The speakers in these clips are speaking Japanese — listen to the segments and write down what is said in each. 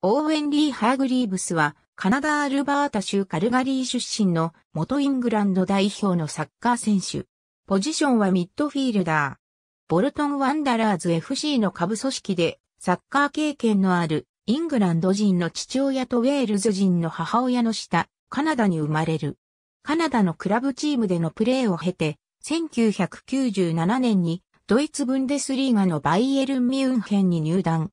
オーウェン・リー・ハーグリーブスは、カナダ・アルバータ州カルガリー出身の元イングランド代表のサッカー選手。ポジションはミッドフィールダー。ボルトン・ワンダラーズ FC の下部組織で、サッカー経験のあるイングランド人の父親とウェールズ人の母親の下、カナダに生まれる。カナダのクラブチームでのプレーを経て、1997年にドイツブンデスリーガのバイエルン・ミュンヘンに入団。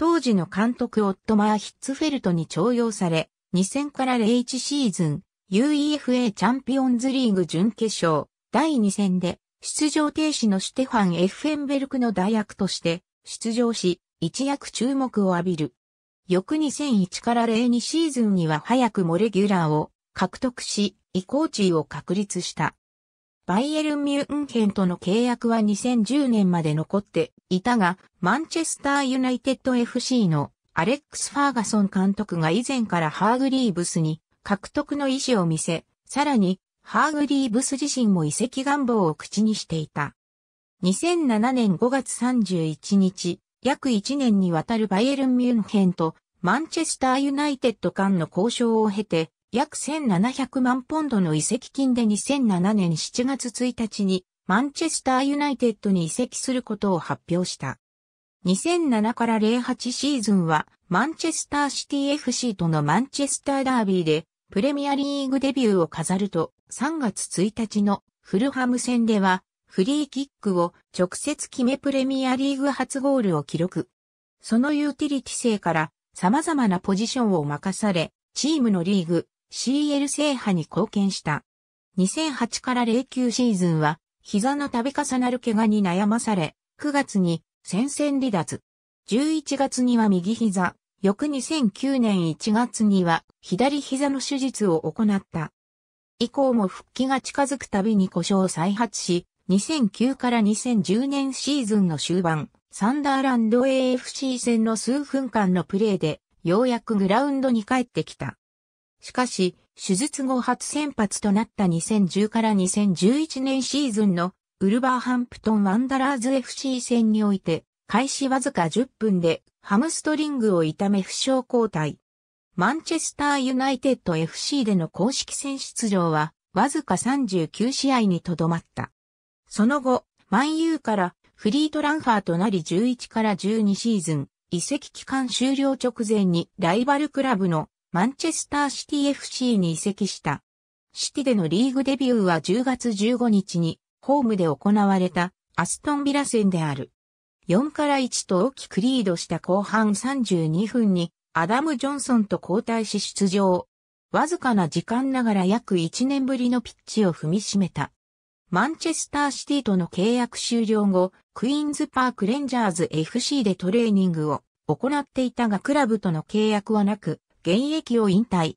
当時の監督オットマー・ヒッツフェルトに徴用され、2000から01シーズン、UEFA チャンピオンズリーグ準決勝、第2戦で、出場停止のシュテファン・エッフェンベルクの代役として、出場し、一躍注目を浴びる。翌2001から02シーズンには早くもレギュラーを獲得し、コ行地位を確立した。バイエルン・ミュンヘンとの契約は2010年まで残っていたが、マンチェスター・ユナイテッド FC のアレックス・ファーガソン監督が以前からハーグリーブスに獲得の意思を見せ、さらにハーグリーブス自身も移籍願望を口にしていた。2007年5月31日、約1年にわたるバイエルン・ミュンヘンとマンチェスター・ユナイテッド間の交渉を経て、約1700万ポンドの移籍金で2007年7月1日にマンチェスターユナイテッドに移籍することを発表した。2007から08シーズンはマンチェスターシティ FC とのマンチェスターダービーでプレミアリーグデビューを飾ると3月1日のフルハム戦ではフリーキックを直接決めプレミアリーグ初ゴールを記録。そのユーティリティ性から様々なポジションを任され、チームのリーグ、CL 制覇に貢献した。2008から09シーズンは、膝の度重なる怪我に悩まされ、9月に戦線離脱。11月には右膝、翌2009年1月には左膝の手術を行った。以降も復帰が近づくたびに故障を再発し、2009から2010年シーズンの終盤、サンダーランド AFC 戦の数分間のプレーで、ようやくグラウンドに帰ってきた。しかし、手術後初先発となった2010から2011年シーズンのウルバーハンプトンワンダラーズ FC 戦において、開始わずか10分でハムストリングを痛め負傷交代。マンチェスターユナイテッド FC での公式戦出場は、わずか39試合にとどまった。その後、万有からフリートランファーとなり11から12シーズン、移籍期間終了直前にライバルクラブのマンチェスターシティ FC に移籍した。シティでのリーグデビューは10月15日にホームで行われたアストンビラ戦である。4から1と大きくリードした後半32分にアダム・ジョンソンと交代し出場。わずかな時間ながら約1年ぶりのピッチを踏みしめた。マンチェスターシティとの契約終了後、クイーンズパークレンジャーズ FC でトレーニングを行っていたがクラブとの契約はなく、現役を引退。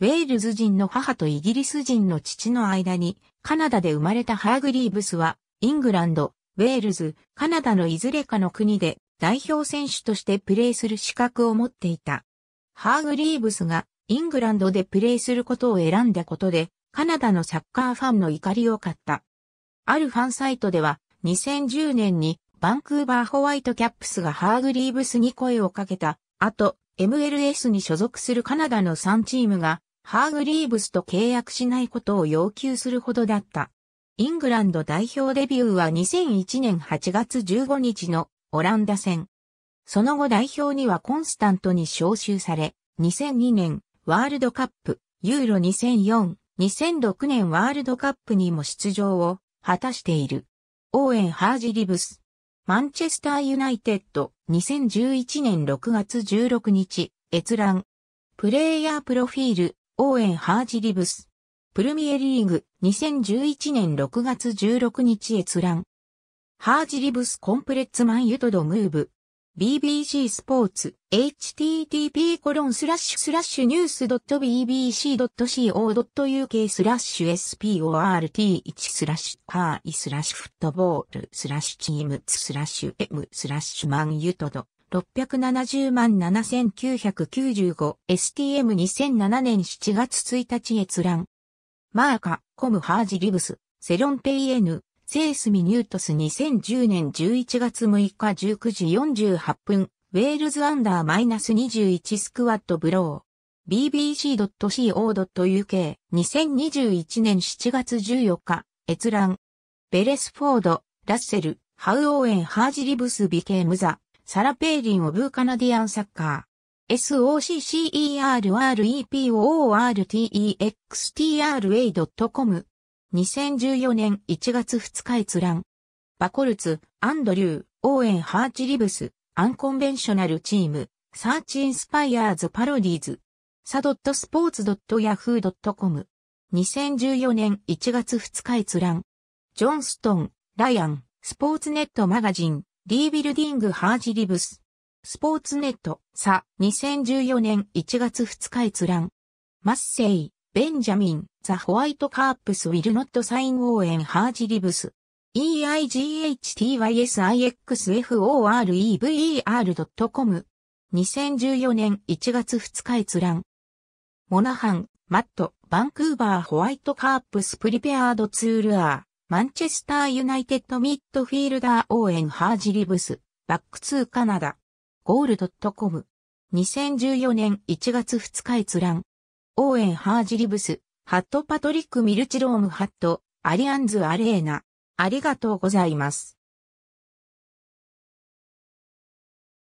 ウェールズ人の母とイギリス人の父の間に、カナダで生まれたハーグリーブスは、イングランド、ウェールズ、カナダのいずれかの国で代表選手としてプレーする資格を持っていた。ハーグリーブスがイングランドでプレーすることを選んだことで、カナダのサッカーファンの怒りを買った。あるファンサイトでは、2010年にバンクーバーホワイトキャップスがハーグリーブスに声をかけた後、MLS に所属するカナダの3チームが、ハーグリーブスと契約しないことを要求するほどだった。イングランド代表デビューは2001年8月15日のオランダ戦。その後代表にはコンスタントに招集され、2002年ワールドカップ、ユーロ2004、2006年ワールドカップにも出場を果たしている。オーエン・ハージリブス、マンチェスターユナイテッド、2011年6月16日、閲覧。プレイヤープロフィール、オーエン・ハージリブス。プルミエリーグ、2011年6月16日閲覧。ハージリブスコンプレッツマンユトドムーブ、BBC スポーツ http コロンスラッシュスラッシュニュース .bbc.co.uk スラッシュ sport1 スラッシュカーイスラッシュフットボールスラッシュチームスラッシュ m スラッシュマンユトド670万 7995STM2007 年7月1日閲覧マーカーコムハージリブスセロンペイエヌセースミニュートス2010年11月6日19時48分、ウェールズアンダーマイナス21スクワットブロー。bbc.co.uk 2021年7月14日、閲覧。ベレスフォード、ラッセル、ハウオーエン・ハージリブス・ビケームザ、サラ・ペーリン・オブ・カナディアン・サッカー。soccerrepoortextra.com 2014年1月2日閲覧。バコルツ、アンドリュー、オーエン・ハーチリブス、アンコンベンショナルチーム、サーチ・インスパイアーズ・パロディーズ、サドット・スポーツ・ドット・ヤフー・ドット・コム。2014年1月2日閲覧。ジョンストン、ライアン、スポーツネットマガジン、リービルディング・ハーチ・リブス。スポーツネット、さ、2014年1月2日閲覧。マッセイ、ベンジャミン、ザ・ホワイト・カープス・ウィル・ノット・サイン・オーエン・ハージ・リブス。eightyysixforever.com 2014年1月2日閲覧。モナハン、マット、バンクーバーホワイトカープスプリペアードツールアー、マンチェスターユナイテッドミッドフィールダー応援ハージリブス、バックツー・カナダ、ゴールドットコム。2014年1月2日閲覧。オーエン・ハージリブス、ハット・パトリック・ミルチローム・ハット、アリアンズ・アレーナ。ありがとうございます。